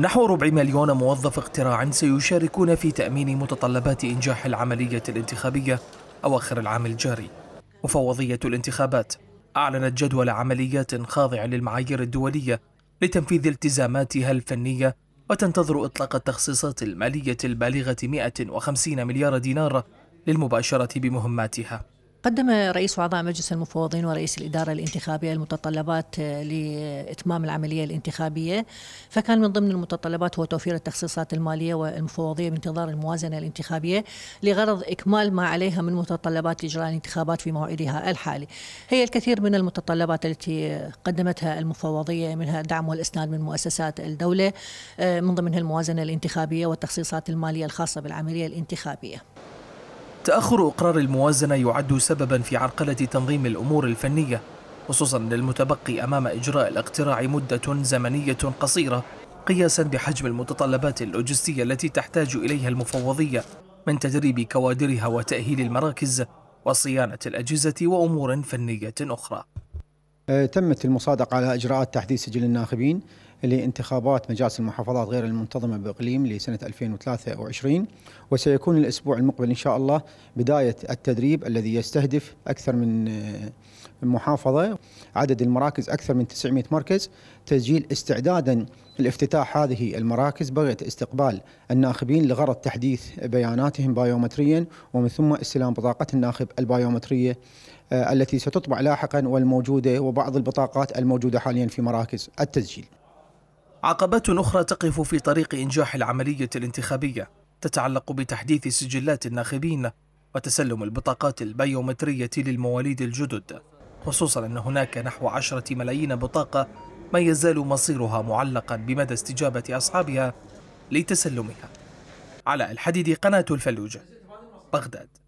نحو ربع مليون موظف اقتراع سيشاركون في تأمين متطلبات إنجاح العملية الانتخابية أواخر العام الجاري مفوضية الانتخابات أعلنت جدول عمليات خاضع للمعايير الدولية لتنفيذ التزاماتها الفنية وتنتظر إطلاق التخصيصات المالية البالغة 150 مليار دينار للمباشرة بمهماتها قدم رئيس أعضاء مجلس المفوضين ورئيس الإدارة الانتخابية المتطلبات آه، لإتمام العملية الانتخابية فكان من ضمن المتطلبات هو توفير التخصيصات المالية والمفوضية بانتظار الموازنة الانتخابية لغرض إكمال ما عليها من متطلبات اجراء الانتخابات في موعدها الحالي هي الكثير من المتطلبات التي قدمتها المفوضية منها دعم والإسناد من مؤسسات الدولة آه، من ضمنها الموازنة الانتخابية والتخصيصات المالية الخاصة بالعملية الانتخابية تأخر إقرار الموازنة يعد سببا في عرقلة تنظيم الأمور الفنية خصوصا للمتبقي أمام إجراء الاقتراع مدة زمنية قصيرة قياسا بحجم المتطلبات اللوجستية التي تحتاج إليها المفوضية من تدريب كوادرها وتأهيل المراكز وصيانة الأجهزة وأمور فنية أخرى آه، تمت المصادقة على إجراءات تحديث سجل الناخبين لانتخابات مجالس المحافظات غير المنتظمة بإقليم لسنة 2023 وسيكون الأسبوع المقبل إن شاء الله بداية التدريب الذي يستهدف أكثر من آه، محافظة عدد المراكز أكثر من 900 مركز تسجيل استعدادا لافتتاح هذه المراكز بغية استقبال الناخبين لغرض تحديث بياناتهم بايومتريا ومن ثم استلام بطاقة الناخب البايومترية آه، التي ستطبع لاحقا والموجودة وبعض البطاقات الموجودة حاليا في مراكز التسجيل عقبات أخرى تقف في طريق إنجاح العملية الانتخابية تتعلق بتحديث سجلات الناخبين وتسلم البطاقات البيومترية للمواليد الجدد خصوصا أن هناك نحو عشرة ملايين بطاقة ما يزال مصيرها معلقا بمدى استجابة أصحابها لتسلمها على الحديد قناة الفلوجة بغداد